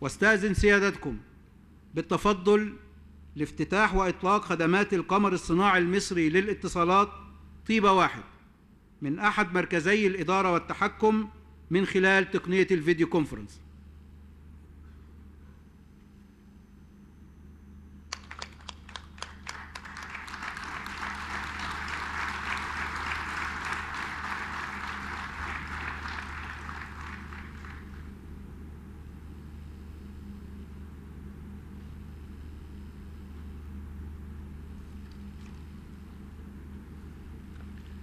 واستأذن سيادتكم بالتفضل لافتتاح وإطلاق خدمات القمر الصناعي المصري للاتصالات طيبة واحد من أحد مركزي الإدارة والتحكم من خلال تقنية الفيديو كونفرنس